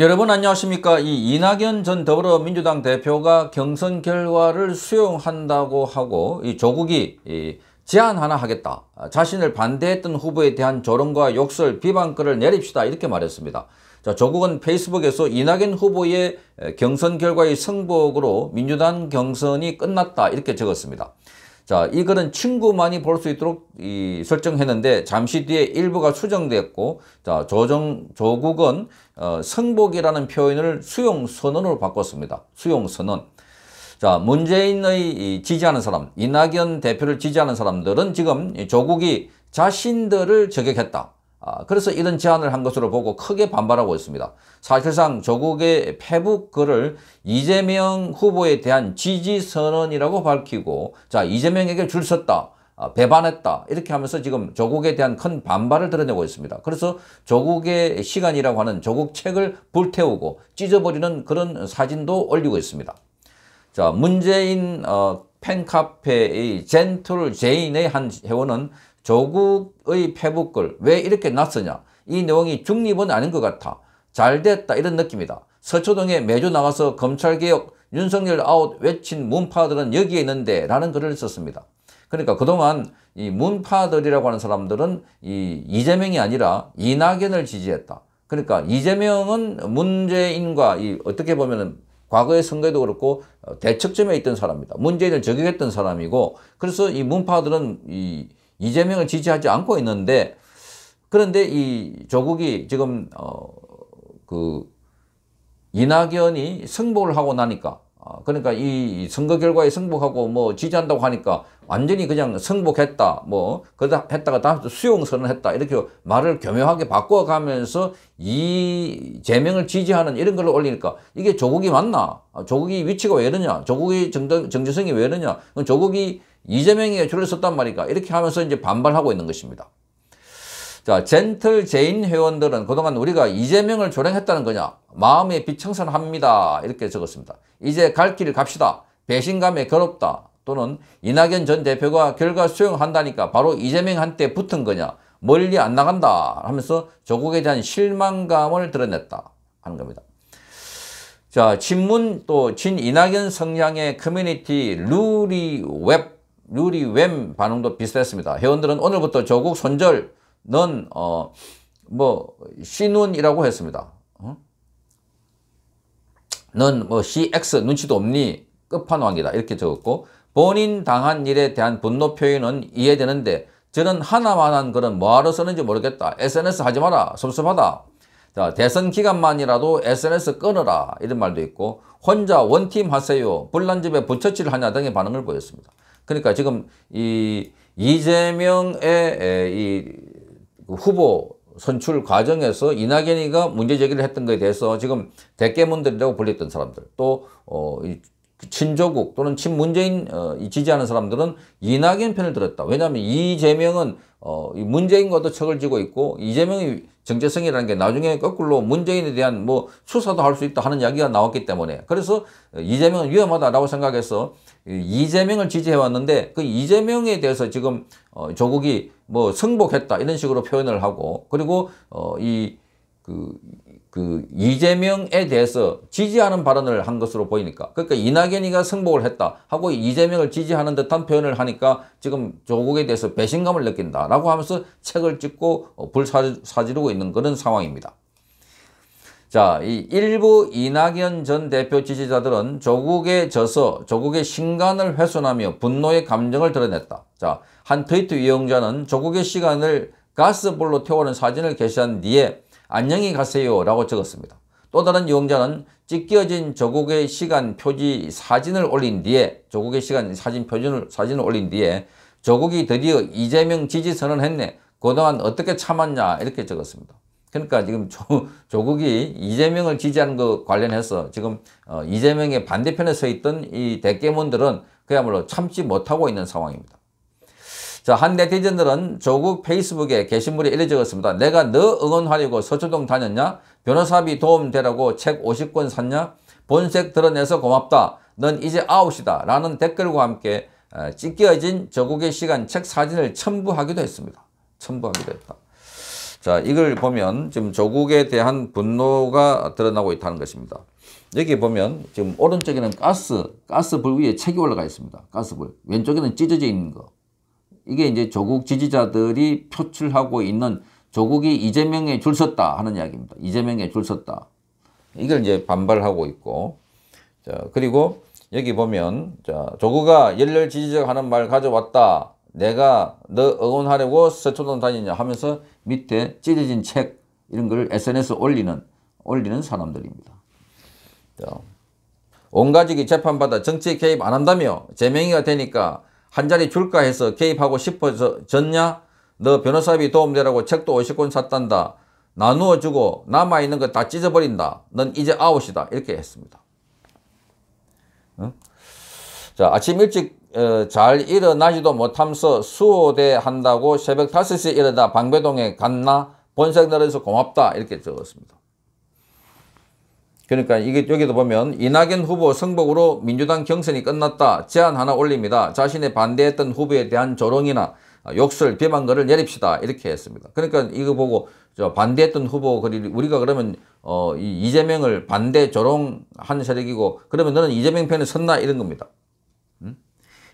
여러분 안녕하십니까 이 이낙연 전 더불어민주당 대표가 경선 결과를 수용한다고 하고 이 조국이 이 제안 하나 하겠다 자신을 반대했던 후보에 대한 조롱과 욕설 비방글을 내립시다 이렇게 말했습니다 자, 조국은 페이스북에서 이낙연 후보의 경선 결과의 승복으로 민주당 경선이 끝났다 이렇게 적었습니다 자, 이거는 친구만이 볼 수 있도록 이, 설정했는데 잠시 뒤에 일부가 수정됐고 자, 조정 조국은 어, 성복이라는 표현을 수용 선언으로 바꿨습니다. 수용 선언. 자, 문재인의 지지하는 사람, 이낙연 대표를 지지하는 사람들은 지금 조국이 자신들을 저격했다. 아, 그래서 이런 제안을 한 것으로 보고 크게 반발하고 있습니다. 사실상 조국의 패북 글을 이재명 후보에 대한 지지 선언이라고 밝히고 자 이재명에게 줄 섰다. 아, 배반했다 이렇게 하면서 지금 조국에 대한 큰 반발을 드러내고 있습니다. 그래서 조국의 시간이라고 하는 조국 책을 불태우고 찢어버리는 그런 사진도 올리고 있습니다. 자 문재인 어, 팬카페의 젠틀 제인의 한 회원은 조국의 페북글 왜 이렇게 났으냐 이 내용이 중립은 아닌 것 같아 잘됐다 이런 느낌이다 서초동에 매주 나가서 검찰개혁 윤석열 아웃 외친 문파들은 여기에 있는데 라는 글을 썼습니다 그러니까 그동안 이 문파들이라고 하는 사람들은 이 이재명이 아니라 이낙연을 지지했다 그러니까 이재명은 문재인과 이 어떻게 보면은 과거의 선거에도 그렇고 어, 대척점에 있던 사람입니다. 문재인을 저격했던 사람이고 그래서 이 문파들은 이 이재명을 지지하지 않고 있는데 그런데 이 조국이 지금 어그 이낙연이 승복을 하고 나니까 아, 그러니까 이 선거 결과에 승복하고 뭐 지지한다고 하니까 완전히 그냥 승복했다 뭐 그다 했다가 다음 수용 선언했다 이렇게 말을 교묘하게 바꿔가면서 이 제명을 지지하는 이런 걸로 올리니까 이게 조국이 맞나 아, 조국이 위치가 왜 이러냐 조국이 정당, 정체성이 왜 이러냐 조국이 이재명에게 줄을 섰단 말이니까 이렇게 하면서 이제 반발하고 있는 것입니다. 자, 젠틀 제인 회원들은 그동안 우리가 이재명을 조롱했다는 거냐? 마음에 비청산합니다. 이렇게 적었습니다. 이제 갈길 갑시다. 배신감에 괴롭다. 또는 이낙연 전 대표가 결과 수용한다니까 바로 이재명한테 붙은 거냐? 멀리 안 나간다. 하면서 조국에 대한 실망감을 드러냈다. 하는 겁니다. 자, 친문 또 진이낙연 성향의 커뮤니티 루리 웹, 루리 웹 반응도 비슷했습니다. 회원들은 오늘부터 조국 손절, 넌, 어, 뭐, 시눈이라고 했습니다. 어? 넌뭐 CX 눈치도 없니? 끝판왕이다. 이렇게 적었고, 본인 당한 일에 대한 분노 표현은 이해되는데, 저는 하나만한 그런 뭐하러 쓰는지 모르겠다. SNS 하지 마라. 섭섭하다. 자, 대선 기간만이라도 SNS 끊어라. 이런 말도 있고, 혼자 원팀 하세요. 불난 집에 부처치를 하냐 등의 반응을 보였습니다. 그러니까 지금 이 이재명의 이그 후보 선출 과정에서 이낙연이가 문제 제기를 했던 것에 대해서 지금 대깨문들이라고 불렸던 사람들 또 어, 친조국 또는 친문재인 어, 지지하는 사람들은 이낙연 편을 들었다. 왜냐하면 이재명은 어, 문재인과도 척을 지고 있고 이재명의 정체성이라는 게 나중에 거꾸로 문재인에 대한 뭐 수사도 할 수 있다 하는 이야기가 나왔기 때문에 그래서 이재명은 위험하다라고 생각해서 이재명을 지지해왔는데 그 이재명에 대해서 지금 어, 조국이 뭐 승복했다 이런 식으로 표현을 하고 그리고 어, 이 그, 그 이재명에 대해서 지지하는 발언을 한 것으로 보이니까 그러니까 이낙연이가 승복을 했다 하고 이재명을 지지하는 듯한 표현을 하니까 지금 조국에 대해서 배신감을 느낀다라고 하면서 책을 찍고 어, 불사지르고 있는 그런 상황입니다. 자, 이 일부 이낙연 전 대표 지지자들은 조국에 져서 조국의 신간을 훼손하며 분노의 감정을 드러냈다. 자, 한 트위터 이용자는 조국의 시간을 가스불로 태우는 사진을 게시한 뒤에 안녕히 가세요 라고 적었습니다. 또 다른 이용자는 찢겨진 조국의 시간 표지 사진을 올린 뒤에 조국의 시간 사진 표준을 사진을 올린 뒤에 조국이 드디어 이재명 지지 선언했네. 그동안 어떻게 참았냐 이렇게 적었습니다. 그러니까 지금 조, 국이 이재명을 지지하는 것 관련해서 지금 어, 이재명의 반대편에 서 있던 이 대깨문들은 그야말로 참지 못하고 있는 상황입니다. 한 네티즌들은 조국 페이스북에 게시물이 이래 적었습니다. 내가 너 응원하려고 서초동 다녔냐? 변호사비 도움되라고 책 50권 샀냐? 본색 드러내서 고맙다. 넌 이제 아웃이다. 라는 댓글과 함께 찢겨진 저국의 시간 책 사진을 첨부하기도 했습니다. 첨부하기도 했다. 자, 이걸 보면 지금 조국에 대한 분노가 드러나고 있다는 것입니다. 여기 보면 지금 오른쪽에는 가스, 가스불 위에 책이 올라가 있습니다. 가스불. 왼쪽에는 찢어져 있는 거. 이게 이제 조국 지지자들이 표출하고 있는 조국이 이재명에 줄 섰다 하는 이야기입니다. 이재명에 줄 섰다. 이걸 이제 반발하고 있고 자, 그리고 여기 보면 자, 조국아 열렬 지지자 하는 말 가져왔다. 내가 너 응원하려고 서초동 다니냐 하면서 밑에 찢어진 책 이런 걸 SNS 올리는 올리는 사람들입니다. 자, 온가족이 재판받아 정치 개입 안 한다며 제명이가 되니까 한 자리 줄까 해서 개입하고 싶어졌냐? 너 변호사비 도움되라고 책도 50권 샀단다. 나누어주고 남아있는 거 다 찢어버린다. 넌 이제 아웃이다. 이렇게 했습니다. 응? 자, 아침 일찍 어, 잘 일어나지도 못하서 수호대 한다고 새벽 5시에 일어나 방배동에 갔나? 본색 나라서 고맙다. 이렇게 적었습니다. 그러니까 이게 여기도 보면 이낙연 후보 승복으로 민주당 경선이 끝났다. 제안 하나 올립니다. 자신의 반대했던 후보에 대한 조롱이나 욕설, 비방글을 내립시다. 이렇게 했습니다. 그러니까 이거 보고 저 반대했던 후보 우리가 그러면 어, 이재명을 반대 조롱한 세력이고 그러면 너는 이재명 편에 섰나 이런 겁니다. 음?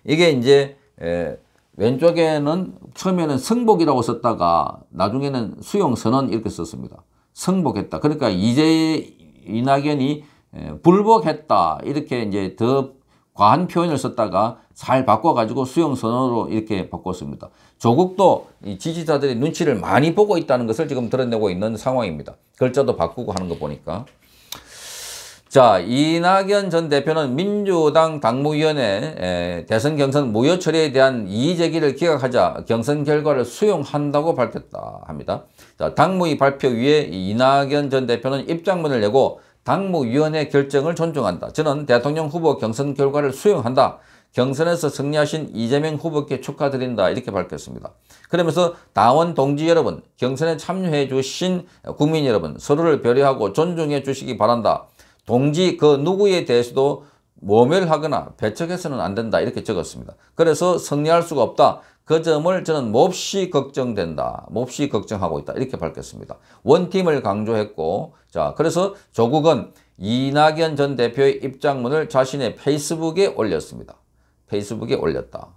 이게 이제 에, 왼쪽에는 처음에는 승복이라고 썼다가 나중에는 수용 선언 이렇게 썼습니다. 승복했다. 그러니까 이재 이낙연이 불복했다 이렇게 이제 더 과한 표현을 썼다가 잘 바꿔가지고 수용선언으로 이렇게 바꿨습니다. 조국도 지지자들의 눈치를 많이 보고 있다는 것을 지금 드러내고 있는 상황입니다. 글자도 바꾸고 하는 거 보니까. 자 이낙연 전 대표는 민주당 당무위원회 대선 경선 무효 처리에 대한 이의 제기를 기각하자 경선 결과를 수용한다고 밝혔다 합니다. 자 당무위 발표 위에 이낙연 전 대표는 입장문을 내고 당무위원회 결정을 존중한다. 저는 대통령 후보 경선 결과를 수용한다. 경선에서 승리하신 이재명 후보께 축하드린다 이렇게 밝혔습니다. 그러면서 당원 동지 여러분, 경선에 참여해 주신 국민 여러분 서로를 배려하고 존중해 주시기 바란다. 동지 그 누구에 대해서도 모멸하거나 배척해서는 안 된다 이렇게 적었습니다. 그래서 승리할 수가 없다. 그 점을 저는 몹시 걱정된다. 몹시 걱정하고 있다. 이렇게 밝혔습니다. 원팀을 강조했고 자 그래서 조국은 이낙연 전 대표의 입장문을 자신의 페이스북에 올렸습니다. 페이스북에 올렸다.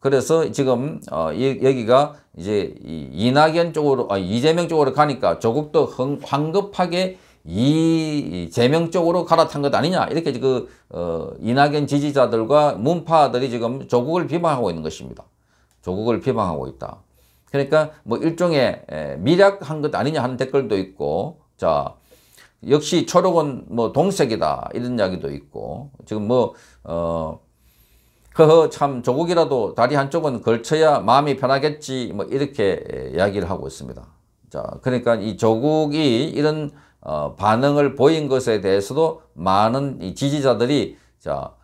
그래서 지금 어, 이, 여기가 이제 이낙연 쪽으로 아, 이재명 쪽으로 가니까 조국도 황급하게 이 제명 쪽으로 갈아탄 것 아니냐 이렇게 그 어, 이낙연 지지자들과 문파들이 지금 조국을 비방하고 있는 것입니다. 조국을 비방하고 있다. 그러니까 뭐 일종의 미략한 것 아니냐 하는 댓글도 있고 자 역시 초록은 뭐 동색이다 이런 이야기도 있고 지금 뭐어 허허 참 조국이라도 다리 한쪽은 걸쳐야 마음이 편하겠지 뭐 이렇게 이야기를 하고 있습니다. 자, 그러니까 이 조국이 이런 어, 반응을 보인 것에 대해서도 많은 이 지지자들이 자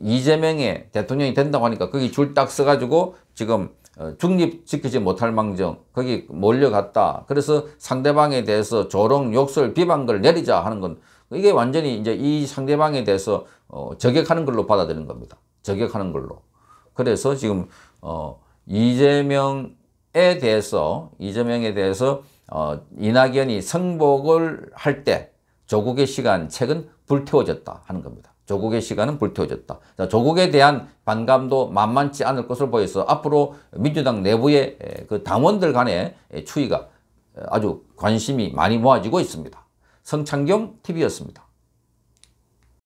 이재명의 대통령이 된다고 하니까 거기 줄 딱 써가지고 지금 어, 중립 지키지 못할 망정 거기 몰려갔다. 그래서 상대방에 대해서 조롱, 욕설, 비방글 내리자 하는 건 이게 완전히 이제 이 상대방에 대해서 어, 저격하는 걸로 받아들이는 겁니다. 저격하는 걸로. 그래서 지금 어, 이재명 에 대해서 이재명에 대해서 어, 이낙연이 승복을할 때 조국의 시간 책은 불태워졌다 하는 겁니다. 조국의 시간은 불태워졌다. 자, 조국에 대한 반감도 만만치 않을 것으로 보여서 앞으로 민주당 내부의 그 당원들 간의 추이가 아주 관심이 많이 모아지고 있습니다. 성창경 TV였습니다.